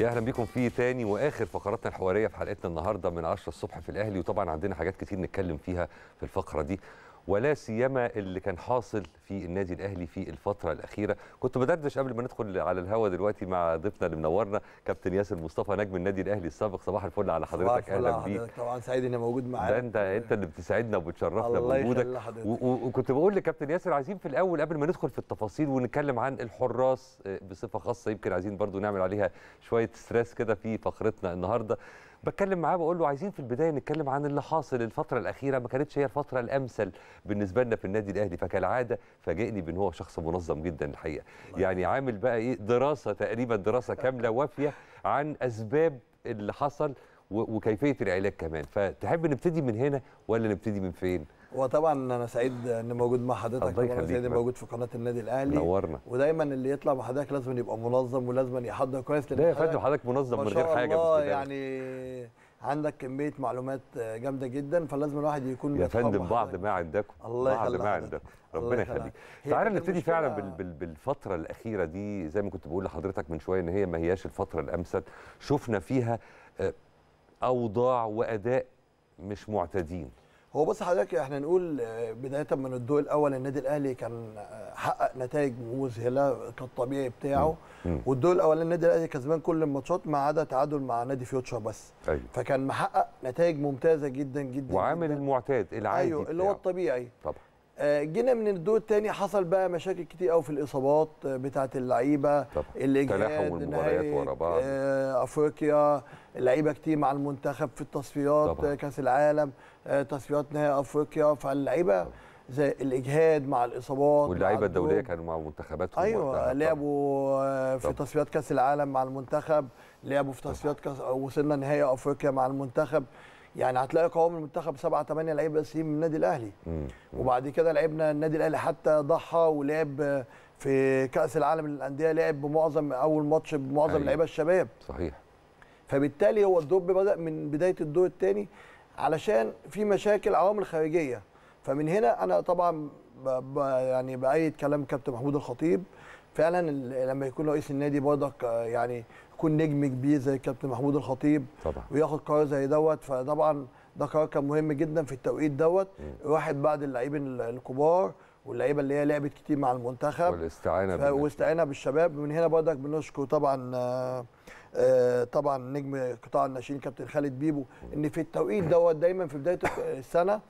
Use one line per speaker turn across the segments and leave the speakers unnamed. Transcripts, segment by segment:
يا اهلا بيكم في تاني واخر فقراتنا الحواريه في حلقتنا النهارده من 10 الصبح في الاهلي وطبعا عندنا حاجات كتير نتكلم فيها في الفقره دي ولا سيما اللي كان حاصل في النادي الاهلي في الفتره الاخيره كنت بدردش قبل ما ندخل على الهوا دلوقتي مع ضيفنا اللي منورنا كابتن ياسر مصطفى نجم النادي الاهلي السابق صباح الفل على حضرتك اهلا بيك
طبعا سعيد اني موجود معاك انت
انت اللي بتسعدنا وبتشرفنا بوجودك وكنت بقول لكابتن ياسر عايزين في الاول قبل ما ندخل في التفاصيل ونتكلم عن الحراس آه، بصفه خاصه يمكن عايزين برضو نعمل عليها شويه ستريس كده في فقرتنا النهارده بتكلم معاه بقول له عايزين في البدايه نتكلم عن اللي حاصل الفتره الاخيره ما كانتش هي الفتره الامثل بالنسبه لنا في النادي الاهلي فكالعاده فاجئني بان هو شخص منظم جدا الحقيقه يعني عامل بقى ايه دراسه تقريبا دراسه كامله وافيه عن اسباب اللي حصل وكيفيه العلاج كمان فتحب نبتدي من هنا ولا نبتدي من فين وطبعا انا سعيد
ان موجود مع حضرتك طبعا سعيد موجود في قناه النادي الاهلي نورنا ودايما اللي يطلع مع حضرتك لازم يبقى منظم ولازم يحضر كويس لان فندم حضرتك منظم من غير حاجه الله يعني عندك كميه معلومات جامده جدا فلازم الواحد يكون يا فندم بعض
ما عندكم الله بعض ما عندكم ربنا يخليك تعالى نبتدي فعلا بال بالفتره الاخيره دي زي ما كنت بقول لحضرتك من شويه ان هي ما هياش الفتره الامثل شفنا فيها آه، اوضاع واداء مش معتادين
هو بص حضرتك احنا نقول آه، بدايه من الدور الاول النادي الاهلي كان آه، حقق نتائج مذهله كالطبيعي بتاعه والدور الاولاني النادي الاهلي كسبان كل الماتشات ما عدا تعادل مع نادي فيوتشر بس أيوه. فكان محقق نتائج ممتازه جدا جدا وعامل
جداً. المعتاد العادي ايوه
اللي هو الطبيعي طبعا آه، جينا من الدور الثاني حصل بقى مشاكل كتير قوي في الاصابات آه، بتاعه اللعيبه تلاحم المباريات ورا بعض آه، افريقيا لعيبه كتير مع المنتخب في التصفيات طبعا. كاس العالم تصفيات نهائي افريقيا فاللعيبه زي الاجهاد مع الاصابات واللعيبه الدوليه
كانوا مع منتخباتهم
ايوه لعبوا في تصفيات كاس العالم مع المنتخب لعبوا في تصفيات كاس وصلنا نهائي افريقيا مع المنتخب يعني هتلاقي قوام المنتخب سبعة ثمانية لعيبه اساسيين من النادي الاهلي وبعد كده لعبنا النادي الاهلي حتى ضحى ولعب في كاس العالم للانديه لعب بمعظم اول ماتش بمعظم أيوة. لعيبه الشباب صحيح فبالتالي هو الدوب بدا من بدايه الدور الثاني علشان في مشاكل عوامل خارجيه فمن هنا انا طبعا ب يعني بايد كلام كابتن محمود الخطيب فعلا لما يكون رئيس النادي برضك يعني يكون نجم كبير زي الكابتن محمود الخطيب طبعا وياخد قرار زي دوت فطبعا ده قرار كان مهم جدا في التوقيت دوت واحد بعد اللاعبين الكبار واللعيبه اللي هي لعبت كتير مع المنتخب
والاستعانه
والاستعانه بالشباب من هنا بردك بنشكر طبعا آآ آه، آآ آه، طبعا نجم قطاع الناشئين كابتن خالد بيبو ان في التوقيت دوت دايما في بدايه السنه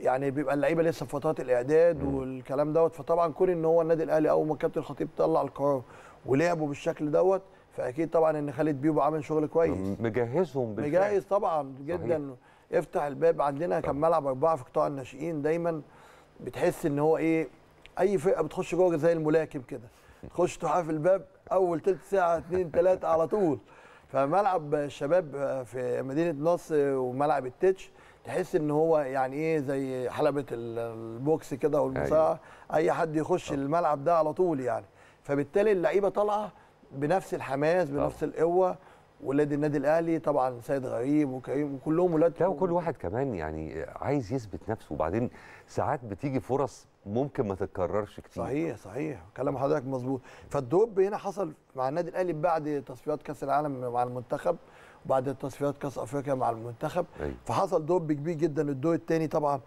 يعني بيبقى اللعيبه لسه في فترات الاعداد والكلام دوت فطبعا كون ان هو النادي الاهلي اول ما الكابتن الخطيب طلع القرار ولعبوا بالشكل دوت فاكيد طبعا ان خالد بيبو عامل شغل كويس
مجهزهم بالفعل
مجهز طبعا جدا صحيح. افتح الباب عندنا كان ملعب اربعه في قطاع الناشئين دايما بتحس ان هو ايه اي فرقه بتخش جوه زي الملاكم كده تخش تحاف الباب اول تلت ساعه اثنين ثلاثه على طول فملعب الشباب في مدينه نصر وملعب التتش تحس ان هو يعني ايه زي حلبه البوكس كده والمصارعه أيوة. اي حد يخش الملعب ده على طول يعني فبالتالي اللعيبه طالعه بنفس الحماس بنفس القوه ولاد النادي الاهلي طبعا سيد غريب وكريم
وكلهم ولاد لا وكل واحد كمان يعني عايز يثبت نفسه وبعدين ساعات بتيجي فرص ممكن ما تتكررش كتير صحيح صحيح كلام حضرتك مظبوط فالدروب هنا حصل
مع النادي الاهلي بعد تصفيات كاس العالم مع المنتخب وبعد تصفيات كاس افريقيا مع المنتخب أي. فحصل دروب كبير جدا الدور الثاني طبعا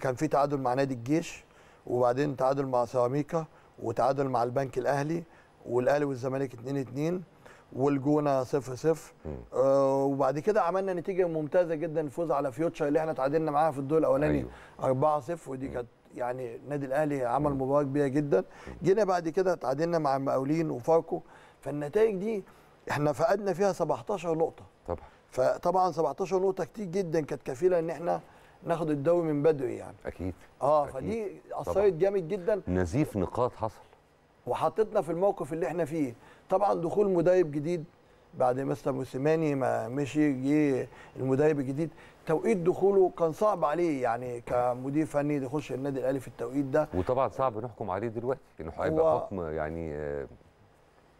كان في تعادل مع نادي الجيش وبعدين تعادل مع سيراميكا وتعادل مع البنك الاهلي والاهلي والزمالك 2 2 والجونه 0 0 آه وبعد كده عملنا نتيجه ممتازه جدا الفوز على فيوتشر اللي احنا تعادلنا معاها في الدور الاولاني 4 أيوه. 0 ودي كانت يعني النادي الاهلي عمل مباراه كبيره جدا جينا بعد كده تعادلنا مع المقاولين وفاركو فالنتائج دي احنا فقدنا فيها 17 نقطه طبعا فطبعا 17 نقطه كتير جدا كانت كفيله ان احنا ناخد الدوري من بدري يعني اكيد اه أكيد. فدي اثرت جامد جدا
نزيف نقاط حصل
وحطتنا في الموقف اللي احنا فيه طبعا دخول مدرب جديد بعد مستر موسيماني ما مشي جه المدرب الجديد توقيت دخوله كان صعب عليه يعني كمدير فني يخش النادي الاهلي في التوقيت
ده وطبعا صعب نحكم عليه دلوقتي انه هيبقى حكم يعني آه،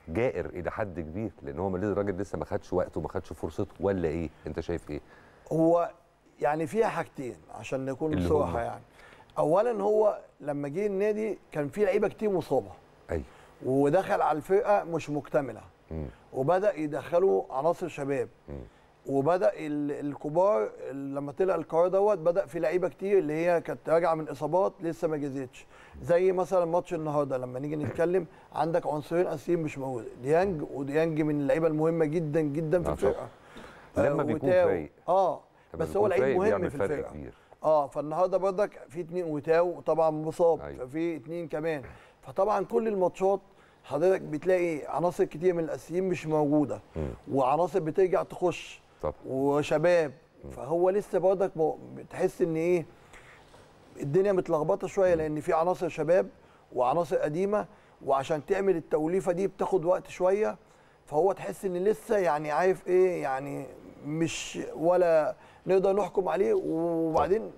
جائر الى حد كبير لان هو الراجل لسه ما خدش وقته وما خدش فرصته ولا ايه انت شايف ايه هو يعني فيها حاجتين عشان نكون بصراحه يعني اولا هو
لما جه النادي كان في لعيبه كتير مصابه ايوه ودخل على الفئه مش مكتمله وبدا يدخلوا عناصر شباب وبدا الكبار لما طلع القرار دوت بدا في لعيبه كتير اللي هي كانت راجعه من اصابات لسه ما جازتش زي مثلا ماتش النهارده لما نيجي نتكلم عندك عنصرين اساسيين مش موجود ديانج وديانج من اللعيبه المهمه جدا جدا في آه، الفرقه لما آه، بيكون فايق اه بس هو لعيب مهم في الفرقه كبير. اه فالنهارده بردك في اتنين وتاو طبعا مصاب أيوة. ففي اتنين كمان فطبعا كل الماتشات حضرتك بتلاقي عناصر كتير من الاساسيين مش موجوده وعناصر بترجع تخش طب. وشباب فهو لسه برضك بتحس ان ايه الدنيا متلخبطه شويه لان في عناصر شباب وعناصر قديمه وعشان تعمل التوليفه دي بتاخد وقت شويه فهو تحس ان لسه يعني عارف ايه يعني مش ولا نقدر نحكم عليه وبعدين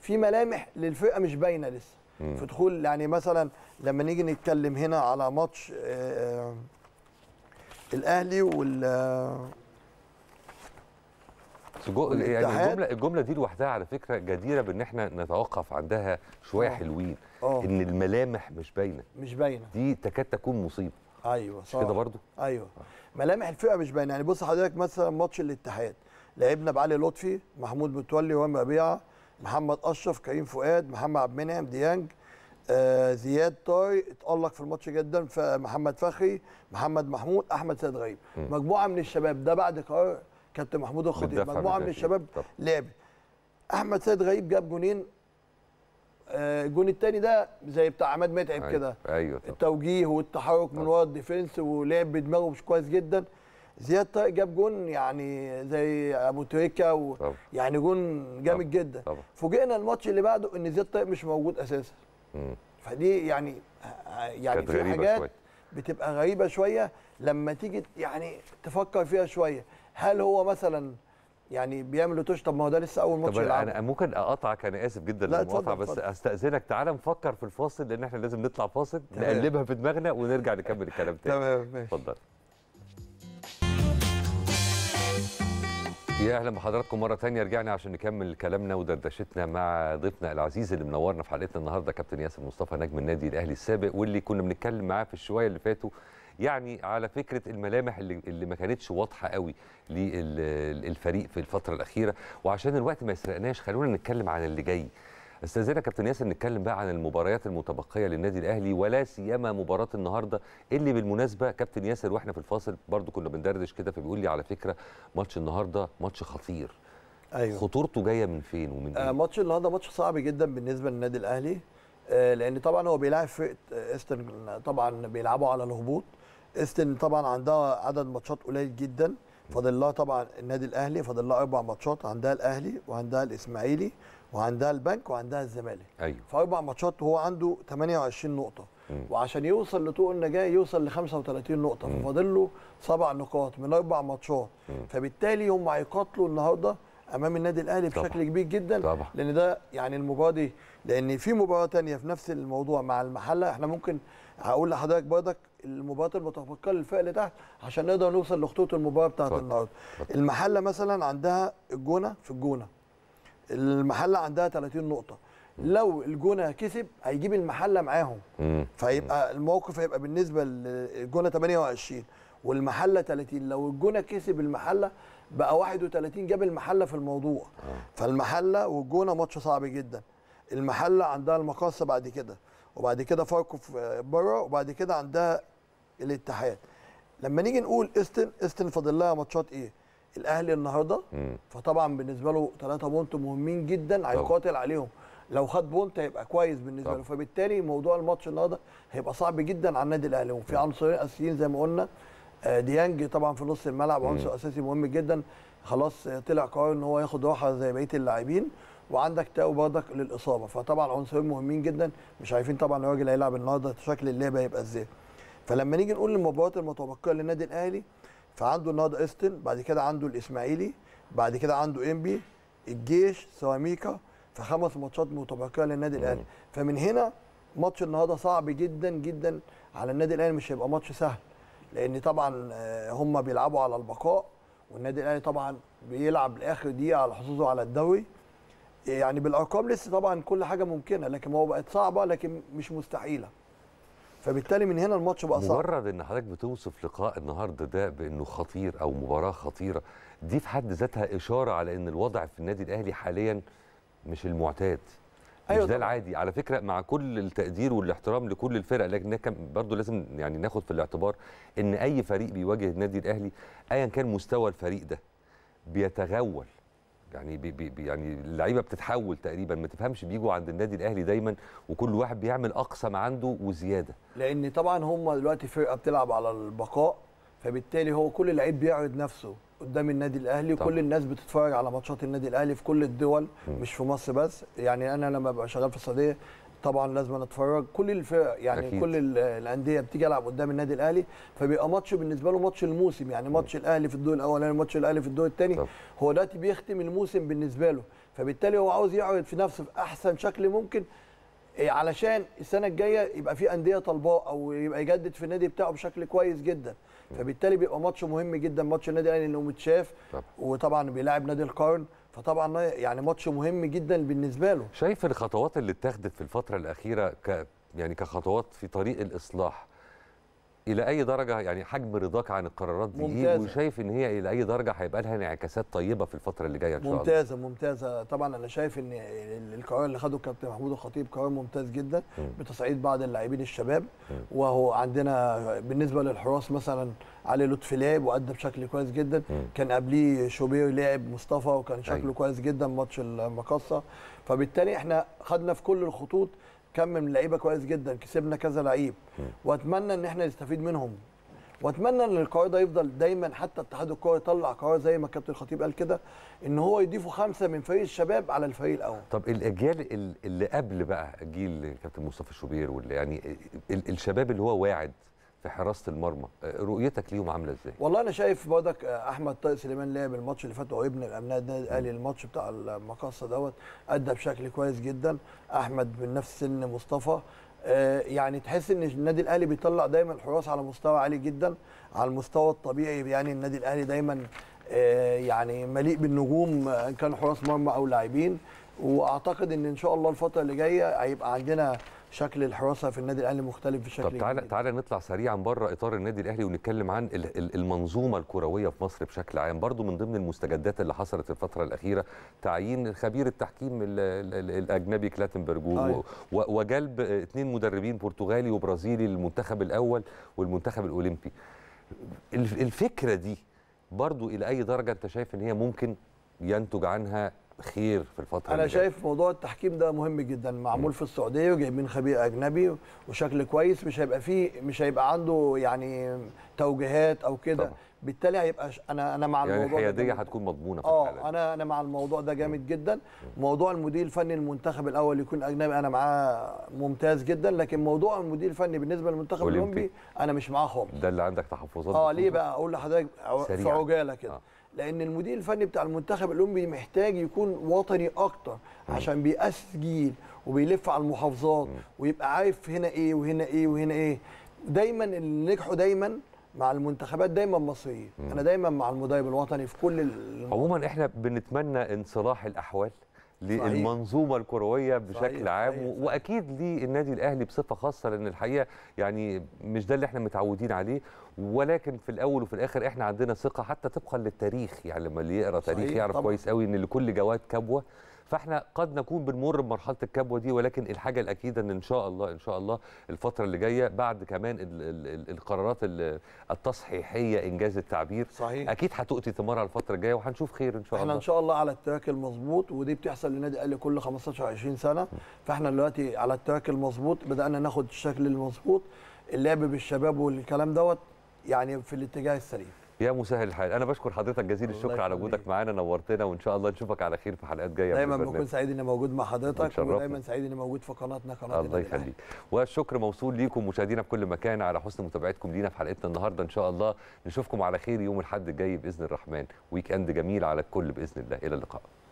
في ملامح للفرقه مش باينه لسه في دخول يعني مثلا لما نيجي نتكلم هنا على ماتش آه، آه، الاهلي وال آه،
يعني الجمله الجمله دي لوحدها على فكره جديره بان احنا نتوقف عندها شويه حلوين أوه. ان الملامح مش باينه مش باينه دي تكاد تكون مصيبه
ايوه صح كده برضو ايوه ملامح الفئه مش باينه يعني بص حضرتك مثلا ماتش الاتحاد لعبنا بعلي لطفي محمود متولي وامام ربيعه محمد اشرف كريم فؤاد محمد عبد المنعم ديانج آه زياد طارق اتالق في الماتش جدا فمحمد فخري محمد محمود احمد سيد غريب مجموعه من الشباب ده بعد قرار كابتن محمود الخطيب مجموعه من الشباب لعبت احمد سيد غريب جاب جونين آه، الجون الثاني ده زي بتاع عماد متعب أيوة. كده ايوه التوجيه والتحرك من ورا الديفنس ولعب بدماغه مش كويس جدا زياد طارق جاب جون يعني زي ابو تريكه يعني جون جامد جدا فوجئنا الماتش اللي بعده ان زياد طارق مش موجود اساسا فدي يعني
يعني في حاجات شوي.
بتبقى غريبه شويه لما تيجي يعني تفكر فيها شويه هل هو مثلا يعني بيعمل توش طب ما هو ده لسه اول ماتش طب انا
ممكن اقاطعك انا اسف جدا للمقاطعه بس استاذنك تعالى نفكر في الفاصل لان احنا لازم نطلع فاصل نقلبها في دماغنا ونرجع نكمل الكلام تاني تمام ماشي اتفضل يا اهلا بحضراتكم مره ثانيه رجعنا عشان نكمل كلامنا ودردشتنا مع ضيفنا العزيز اللي منورنا في حلقتنا النهارده كابتن ياسر مصطفى نجم النادي الاهلي السابق واللي كنا بنتكلم معاه في الشويه اللي فاتوا يعني على فكره الملامح اللي, اللي ما كانتش واضحه قوي للفريق في الفتره الاخيره وعشان الوقت ما يسرقناش خلونا نتكلم عن اللي جاي استاذنا كابتن ياسر نتكلم بقى عن المباريات المتبقيه للنادي الاهلي ولا سيما مباراه النهارده اللي بالمناسبه كابتن ياسر واحنا في الفاصل برضو كنا بندردش كده فبيقول لي على فكره ماتش النهارده ماتش خطير أيوه. خطورته جايه من فين ومن ايه؟
آه ماتش النهارده ماتش صعب جدا بالنسبه للنادي الاهلي آه لان طبعا هو بيلاعب فئه استن طبعا بيلعبوا على الهبوط استن طبعا عندها عدد ماتشات قليل جدا فاضل لها طبعا النادي الاهلي فاضل لها اربع ماتشات عندها الاهلي وعندها الاسماعيلي وعندها البنك وعندها الزمالك ايوه في اربع ماتشات وهو عنده 28 نقطه مم. وعشان يوصل لطوق النجاه يوصل ل 35 نقطه ففاضل له سبع نقاط من اربع ماتشات فبالتالي هم هيقاتلوا النهارده امام النادي الاهلي بشكل طبعا. كبير جدا طبعا. لان ده يعني المباراه دي لان في مباراه ثانيه في نفس الموضوع مع المحله احنا ممكن هقول لحضرتك برضك المباريات المتفقه للفئه اللي تحت عشان نقدر نوصل لخطوط المباراه بتاعت النهارده المحله مثلا عندها الجونه في الجونه المحله عندها 30 نقطه لو الجونه كسب هيجيب المحله معاهم فهيبقى الموقف هيبقى بالنسبه للجونه 28 والمحله 30 لو الجونه كسب المحله بقى 31 جاب المحله في الموضوع آه. فالمحله والجونه ماتش صعب جدا المحله عندها المقاصه بعد كده وبعد كده فاركو بره وبعد كده عندها الاتحاد لما نيجي نقول استن استن فاضل لها ماتشات ايه الاهلي النهارده فطبعا بالنسبه له ثلاثه بونت مهمين جدا هيقاتل عليهم لو خد بونت هيبقى كويس بالنسبه له فبالتالي موضوع الماتش النهارده هيبقى صعب جدا على النادي الاهلي وفي عنصرين اساسيين زي ما قلنا آه، ديانج طبعا في نص الملعب عنصر اساسي مهم جدا خلاص آه، طلع قرار ان هو ياخد راحه زي بقيه اللاعبين وعندك تاو برضك للاصابه فطبعا عنصرين مهمين جدا مش عارفين طبعا الراجل هيلعب النهارده شكل اللعبه هيبقى ازاي فلما نيجي نقول المباريات المتبقيه للنادي الاهلي فعنده النهارده استن بعد كده عنده الاسماعيلي بعد كده عنده انبي الجيش في فخمس ماتشات متبقيه للنادي الاهلي فمن هنا ماتش النهارده صعب جدا جدا على النادي الاهلي مش هيبقى ماتش سهل لان طبعا آه، هم بيلعبوا على البقاء والنادي الاهلي طبعا بيلعب لاخر دقيقه على حظوظه على الدوري يعني بالارقام لسه طبعا كل حاجه ممكنه لكن هو بقت صعبه لكن مش مستحيله فبالتالي من هنا الماتش بقى صعب
مجرد ان حضرتك بتوصف لقاء النهارده ده بانه خطير او مباراه خطيره دي في حد ذاتها اشاره على ان الوضع في النادي الاهلي حاليا مش المعتاد أيوة ده طبعا. العادي على فكره مع كل التقدير والاحترام لكل الفرق لكن برضه لازم يعني ناخد في الاعتبار ان اي فريق بيواجه النادي الاهلي ايا كان مستوى الفريق ده بيتغول يعني بي بي يعني اللعيبه بتتحول تقريبا ما تفهمش بيجوا عند النادي الاهلي دايما وكل واحد بيعمل اقصى ما عنده وزياده
لان طبعا هم دلوقتي فرقه بتلعب على البقاء فبالتالي هو كل لعيب بيعرض نفسه قدام النادي الاهلي طبعا. وكل الناس بتتفرج على ماتشات النادي الاهلي في كل الدول م. مش في مصر بس يعني انا لما ببقى شغال في السعوديه طبعا لازم نتفرج كل الفرق يعني أكيد. كل الانديه بتيجي العب قدام النادي الاهلي فبيبقى ماتش بالنسبه له ماتش الموسم يعني ماتش الاهلي في الدور الاولاني ماتش الاهلي في الدور الثاني هو دلوقتي بيختم الموسم بالنسبه له فبالتالي هو عاوز يقعد في نفسه في احسن شكل ممكن إيه، علشان السنه الجايه يبقى في انديه طالباه او يبقى يجدد في النادي بتاعه بشكل كويس جدا فبالتالي بيبقى ماتش مهم جدا ماتش النادي الاهلي لانه متشاف وطبعا بيلاعب نادي القرن فطبعا
يعني ماتش مهم جدا بالنسبه له شايف الخطوات اللي اتخذت في الفتره الاخيره ك يعني كخطوات في طريق الاصلاح الى اي درجه يعني حجم رضاك عن القرارات دي ممتازة. وشايف ان هي الى اي درجه هيبقى لها انعكاسات طيبه في الفتره اللي جايه ان شاء الله ممتازه
ممتازه طبعا انا شايف ان القرار اللي خده الكابتن محمود الخطيب قرار ممتاز جدا م. بتصعيد بعض اللاعبين الشباب م. وهو عندنا بالنسبه للحراس مثلا علي لطفي لعب وادى بشكل كويس جدا م. كان قبليه شوبير لعب مصطفى وكان شكله أي. أيوه. كويس جدا ماتش المقصه فبالتالي احنا خدنا في كل الخطوط كم من لعيبه كويس جدا كسبنا كذا لعيب واتمنى ان احنا نستفيد منهم واتمنى ان القرار ده يفضل دايما حتى اتحاد الكوره يطلع قرار زي ما كابتن الخطيب قال كده ان هو يضيفوا خمسه من فريق الشباب على الفريق الاول
طب الاجيال اللي قبل بقى جيل كابتن مصطفى شوبير واللي يعني الشباب اللي هو واعد في حراسه المرمى آه، رؤيتك ليهم عامله ازاي
والله انا شايف بودك آه، احمد طارق سليمان لعب الماتش اللي فات وابن الامناء النادي الاهلي الماتش بتاع المقاصه دوت ادى بشكل كويس جدا احمد من نفس سن مصطفى آه، يعني تحس ان النادي الاهلي بيطلع دايما حراس على مستوى عالي جدا على المستوى الطبيعي يعني النادي الاهلي دايما يعني مليء بالنجوم ان كان حراس مرمى او لاعبين واعتقد ان ان شاء الله الفتره اللي جايه هيبقى عندنا شكل الحراسه في النادي الاهلي مختلف بشكل طب تعالى
تعالى نطلع سريعا بره اطار النادي الاهلي ونتكلم عن المنظومه الكرويه في مصر بشكل عام برضو من ضمن المستجدات اللي حصلت الفتره الاخيره تعيين خبير التحكيم الاجنبي كلاتنبرج آه. وجلب اثنين مدربين برتغالي وبرازيلي للمنتخب الاول والمنتخب الاولمبي الفكره دي برضو الى اي درجه انت شايف ان هي ممكن ينتج عنها خير في الفتره انا شايف
موضوع التحكيم ده مهم جدا معمول م. في السعوديه وجايبين خبير اجنبي وشكل كويس مش هيبقى فيه مش هيبقى عنده يعني توجيهات او كده بالتالي هيبقى انا انا مع يعني الموضوع الحياديه
هتكون مضمونه في
اه انا انا مع الموضوع ده جامد جدا موضوع المدير الفني المنتخب الاول يكون اجنبي انا معاه ممتاز جدا لكن موضوع المدير الفني بالنسبه للمنتخب الاولمبي انا مش معاه خالص
ده اللي عندك تحفظات اه ليه بقى
اقول لحضرتك في عجاله كده آه. لان المدير الفني بتاع المنتخب الاولمبي محتاج يكون وطني اكتر عشان بيأسس جيل وبيلف على المحافظات ويبقى عارف هنا ايه وهنا ايه وهنا ايه دايما اللي نجحوا دايما مع المنتخبات دايما مصريه انا دايما مع المدرب الوطني في كل
عموما احنا بنتمنى ان صلاح الاحوال للمنظومه الكرويه بشكل صحيح. عام صحيح. واكيد للنادي الاهلي بصفه خاصه لان الحقيقه يعني مش ده اللي احنا متعودين عليه ولكن في الاول وفي الاخر احنا عندنا ثقه حتى طبقا للتاريخ يعني لما اللي يقرا تاريخ يعرف طبعا. كويس قوي ان لكل جواد كبوه فاحنا قد نكون بنمر بمرحله الكبوه دي ولكن الحاجه الاكيده ان ان شاء الله ان شاء الله الفتره اللي جايه بعد كمان الـ الـ القرارات التصحيحيه انجاز التعبير صحيح. اكيد هتؤتي ثمارها الفتره الجايه وهنشوف خير ان شاء احنا الله احنا ان شاء
الله على التراك المظبوط ودي بتحصل لنادي الاهلي كل 15 20 سنه فاحنا دلوقتي على التراك المظبوط بدانا ناخد الشكل المظبوط اللعب بالشباب والكلام دوت يعني في الاتجاه السليم
يا مسهل الحال انا بشكر حضرتك جزيل الشكر على وجودك معانا نورتنا وان شاء الله نشوفك على خير في حلقات جايه دايما بكون سعيد اني موجود مع حضرتك ودايما
سعيد اني موجود في قناتنا قناه الله يخليك
والشكر موصول ليكم مشاهدينا في كل مكان على حسن متابعتكم لينا في حلقتنا النهارده ان شاء الله نشوفكم على خير يوم الاحد الجاي باذن الرحمن ويك اند جميل على الكل باذن الله الى اللقاء